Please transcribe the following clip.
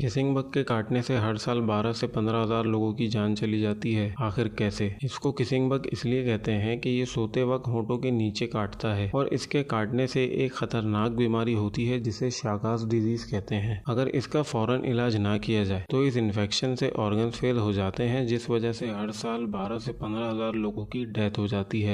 kissing bug के काटने से हर साल 12 से 15 हजार लोगों की जान चली जाती है आखिर कैसे इसको किसिंग बग इसलिए कहते हैं कि ये सोते वक्त होठों के नीचे काटता है और इसके काटने से एक खतरनाक बीमारी होती है जिसे शाकाश डिजीज कहते हैं अगर इसका फौरन इलाज ना किया जाए तो इस इन्फेक्शन से ऑर्गन फेल हो जाते हैं जिस वजह से हर साल बारह से पंद्रह हजार लोगों की डेथ हो जाती है